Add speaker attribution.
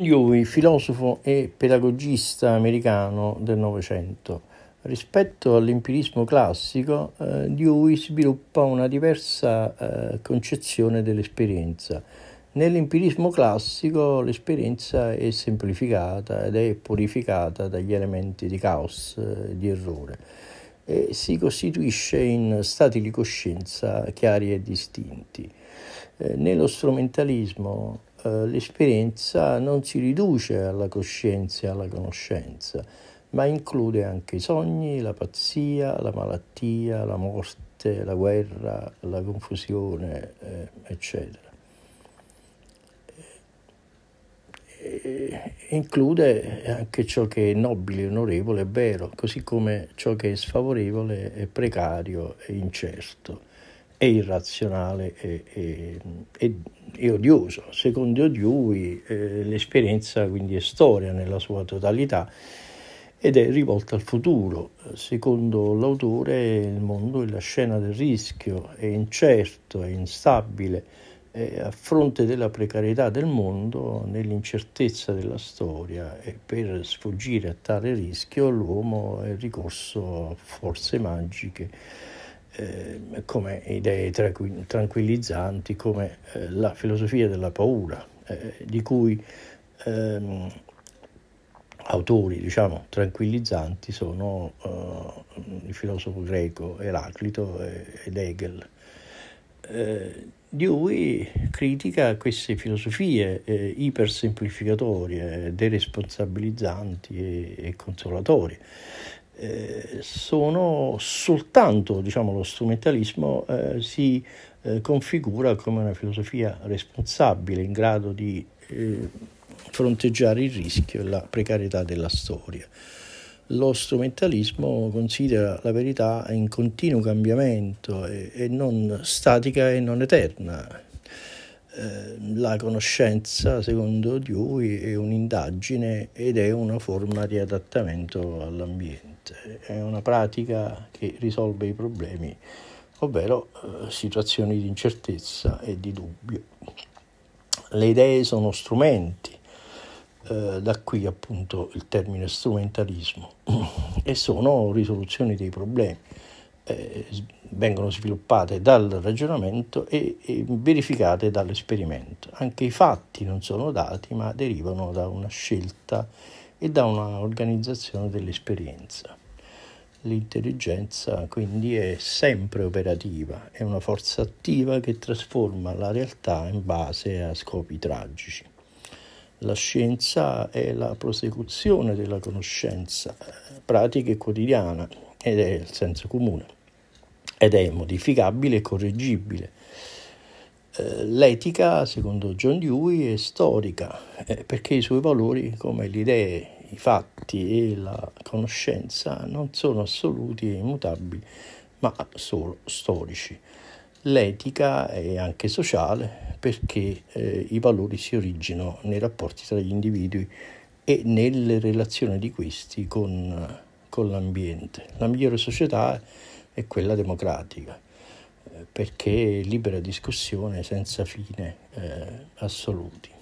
Speaker 1: Dewey, filosofo e pedagogista americano del Novecento. Rispetto all'empirismo classico, eh, Dewey sviluppa una diversa eh, concezione dell'esperienza. Nell'empirismo classico l'esperienza è semplificata ed è purificata dagli elementi di caos, eh, di errore, e si costituisce in stati di coscienza chiari e distinti. Eh, nello strumentalismo eh, l'esperienza non si riduce alla coscienza e alla conoscenza, ma include anche i sogni, la pazzia, la malattia, la morte, la guerra, la confusione, eh, eccetera. include anche ciò che è nobile, onorevole vero, così come ciò che è sfavorevole, è precario, è incerto, è irrazionale e e odiosa. Secondo Dewey eh, l'esperienza quindi è storia nella sua totalità ed è rivolta al futuro. Secondo l'autore il mondo è la scena del rischio, è incerto, è instabile, è a fronte della precarietà del mondo, nell'incertezza della storia e per sfuggire a tale rischio l'uomo è ricorso a forze magiche eh, come idee tranquillizzanti, come eh, la filosofia della paura, eh, di cui ehm, autori diciamo, tranquillizzanti sono eh, il filosofo greco Eraclito ed Hegel. Eh, Dewey critica queste filosofie eh, ipersemplificatorie, deresponsabilizzanti e, e consolatorie, eh, sono soltanto diciamo, lo strumentalismo eh, si eh, configura come una filosofia responsabile in grado di eh, fronteggiare il rischio e la precarietà della storia. Lo strumentalismo considera la verità in continuo cambiamento e, e non statica e non eterna, Ehm, la conoscenza, secondo lui, è un'indagine ed è una forma di adattamento all'ambiente, è una pratica che risolve i problemi, ovvero eh, situazioni di incertezza e di dubbio. Le idee sono strumenti, eh, da qui appunto il termine strumentalismo, e sono risoluzioni dei problemi eh, vengono sviluppate dal ragionamento e, e verificate dall'esperimento. Anche i fatti non sono dati, ma derivano da una scelta e da un'organizzazione dell'esperienza. L'intelligenza quindi è sempre operativa, è una forza attiva che trasforma la realtà in base a scopi tragici. La scienza è la prosecuzione della conoscenza eh, pratica e quotidiana ed è il senso comune ed è modificabile e correggibile. Eh, l'etica, secondo John Dewey, è storica eh, perché i suoi valori, come le idee, i fatti e la conoscenza, non sono assoluti e immutabili, ma solo storici. L'etica è anche sociale perché eh, i valori si originano nei rapporti tra gli individui e nelle relazioni di questi con, eh, con l'ambiente. La migliore società è e quella democratica, eh, perché libera discussione senza fine eh, assoluti.